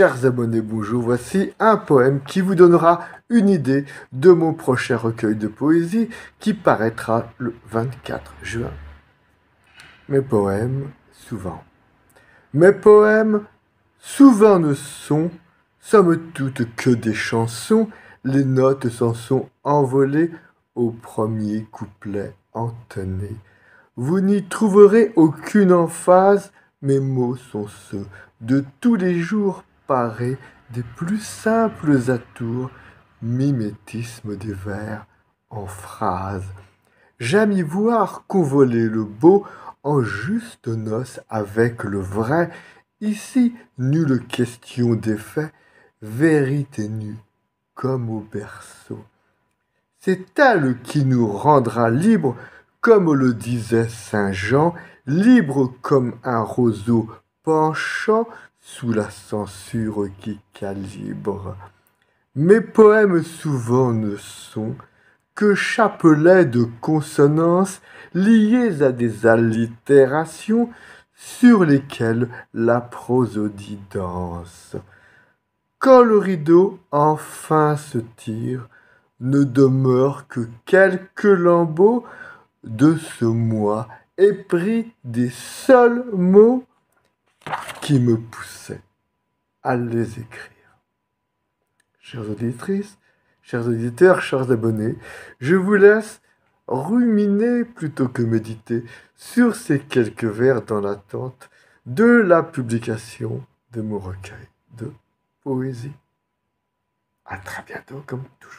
Chers abonnés, bonjour, voici un poème qui vous donnera une idée de mon prochain recueil de poésie qui paraîtra le 24 juin. Mes poèmes, souvent. Mes poèmes, souvent ne sont, somme toutes que des chansons. Les notes s'en sont envolées au premier couplet entonné. Vous n'y trouverez aucune emphase, mes mots sont ceux de tous les jours des plus simples atours, mimétisme des vers en phrases. J'aime voir convoler le beau en juste noce avec le vrai. Ici, nulle question des faits, vérité nue comme au berceau. C'est elle qui nous rendra libres, comme le disait Saint Jean, Libre comme un roseau penchant sous la censure qui calibre. Mes poèmes souvent ne sont que chapelets de consonances liées à des allitérations sur lesquelles la prosodie danse. Quand le rideau enfin se tire, ne demeure que quelques lambeaux de ce moi épris des seuls mots me poussait à les écrire. Chers auditrices, chers auditeurs, chers abonnés, je vous laisse ruminer plutôt que méditer sur ces quelques vers dans l'attente de la publication de mon recueil de poésie. À très bientôt, comme toujours.